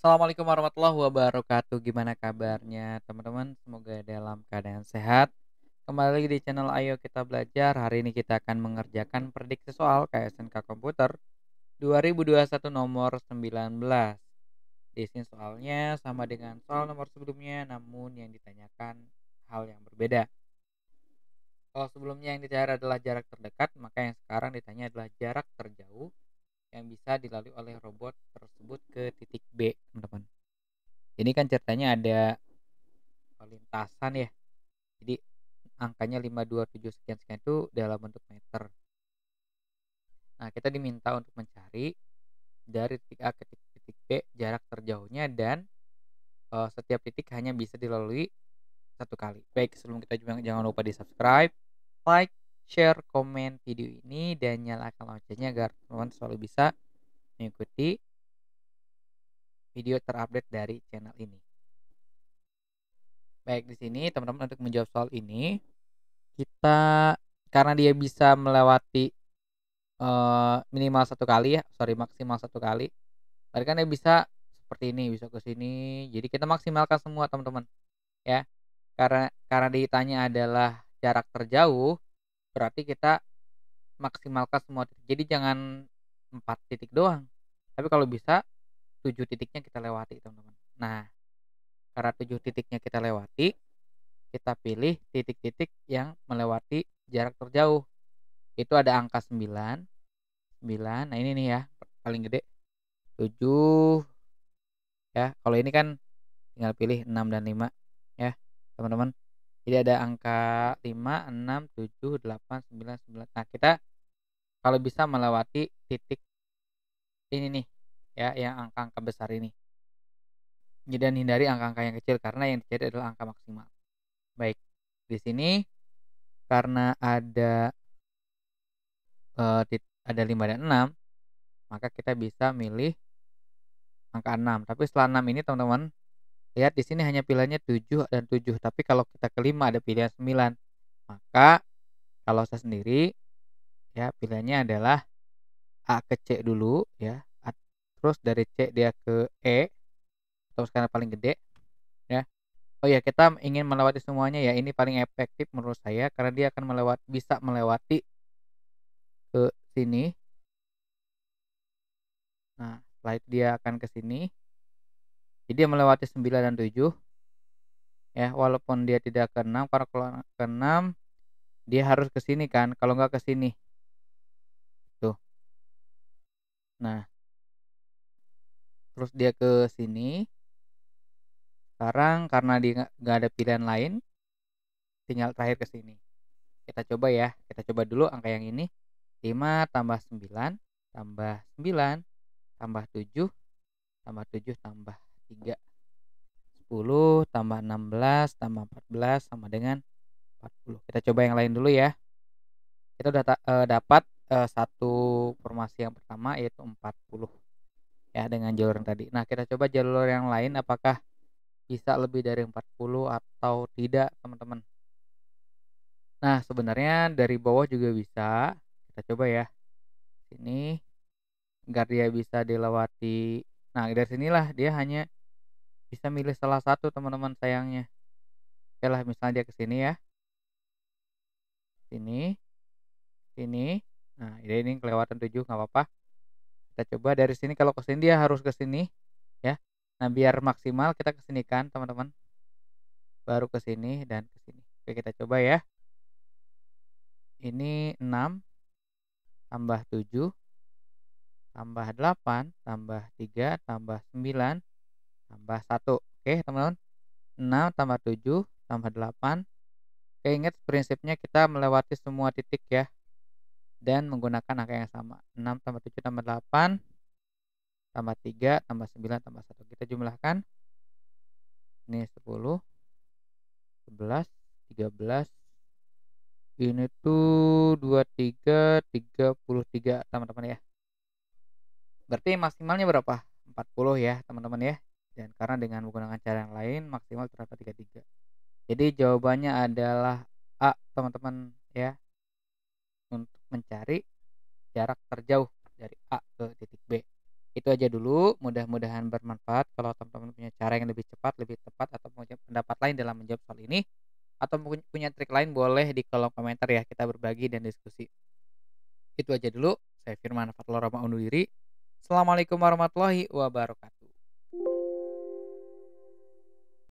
Assalamualaikum warahmatullahi wabarakatuh. Gimana kabarnya teman-teman? Semoga dalam keadaan sehat. Kembali lagi di channel Ayo Kita Belajar. Hari ini kita akan mengerjakan prediksi soal KSNK Komputer 2021 nomor 19. Di sini soalnya sama dengan soal nomor sebelumnya, namun yang ditanyakan hal yang berbeda. Kalau sebelumnya yang dicari adalah jarak terdekat, maka yang sekarang ditanya adalah jarak terjauh yang bisa dilalui oleh robot tersebut ke titik B teman-teman ini kan ceritanya ada lintasan ya jadi angkanya 527 sekian sekian itu dalam bentuk meter nah kita diminta untuk mencari dari titik A ke titik, B jarak terjauhnya dan uh, setiap titik hanya bisa dilalui satu kali baik sebelum kita juga jangan lupa di subscribe like share, komen video ini, dan nyalakan loncengnya agar teman-teman selalu bisa mengikuti video terupdate dari channel ini. Baik, di sini teman-teman untuk menjawab soal ini, kita karena dia bisa melewati uh, minimal satu kali ya, sorry maksimal satu kali, berarti kan dia bisa seperti ini, bisa ke sini. Jadi kita maksimalkan semua teman-teman, ya. Karena karena ditanya adalah jarak terjauh, berarti kita maksimalkan semua titik jadi jangan empat titik doang tapi kalau bisa tujuh titiknya kita lewati teman-teman nah karena tujuh titiknya kita lewati kita pilih titik-titik yang melewati jarak terjauh itu ada angka 9 9 nah ini nih ya paling gede 7 ya kalau ini kan tinggal pilih 6 dan 5 ya teman-teman jadi ada angka 5 6 7 8 9 9 nah kita kalau bisa melewati titik ini nih ya yang angka-angka besar ini jadi dan hindari angka-angka yang kecil karena yang dicari adalah angka maksimal baik di sini karena ada uh, ada 5 dan 6 maka kita bisa milih angka 6 tapi setelah 6 ini teman-teman Lihat ya, di sini hanya pilihannya 7 dan 7, tapi kalau kita kelima ada pilihan 9. Maka kalau saya sendiri ya pilihannya adalah A ke C dulu ya. Terus dari C dia ke E atau sekarang paling gede ya. Oh ya, kita ingin melewati semuanya ya. Ini paling efektif menurut saya karena dia akan melewati bisa melewati ke sini. Nah, setelah dia akan ke sini jadi dia melewati 9 dan 7. Ya, walaupun dia tidak ke 6 karena kalau ke 6 dia harus ke sini kan, kalau nggak ke sini. Tuh. Gitu. Nah. Terus dia ke sini. Sekarang karena dia nggak ada pilihan lain, tinggal terakhir ke sini. Kita coba ya, kita coba dulu angka yang ini. 5 tambah 9 tambah 9 tambah 7 tambah 7 tambah 3 10 tambah 16 tambah 14 sama dengan 40 kita coba yang lain dulu ya kita udah e, dapat e, satu formasi yang pertama yaitu 40 ya dengan jalur yang tadi nah kita coba jalur yang lain apakah bisa lebih dari 40 atau tidak teman-teman nah sebenarnya dari bawah juga bisa kita coba ya sini agar dia bisa dilewati nah dari sinilah dia hanya bisa milih salah satu teman-teman sayangnya oke lah misalnya dia ke ya sini sini nah ini kelewatan tujuh nggak apa-apa kita coba dari sini kalau kesini dia harus ke sini ya nah biar maksimal kita kesini kan teman-teman baru ke sini dan ke sini oke kita coba ya ini 6 tambah 7 tambah 8 tambah 3 tambah 9 tambah 1 oke teman-teman 6 tambah 7 tambah 8 oke ingat prinsipnya kita melewati semua titik ya dan menggunakan angka yang sama 6 tambah 7 tambah 8 tambah 3 tambah 9 tambah 1 kita jumlahkan ini 10 11 13 ini tuh 23 33 teman-teman ya berarti maksimalnya berapa 40 ya teman-teman ya dengan menggunakan cara yang lain maksimal terdapat 33. Jadi jawabannya adalah A, teman-teman ya. Untuk mencari jarak terjauh dari A ke titik B. Itu aja dulu, mudah-mudahan bermanfaat. Kalau teman-teman punya cara yang lebih cepat, lebih tepat atau punya pendapat lain dalam menjawab soal ini atau punya trik lain boleh di kolom komentar ya, kita berbagi dan diskusi. Itu aja dulu. Saya Firman Fatlorama undur diri. Assalamualaikum warahmatullahi wabarakatuh.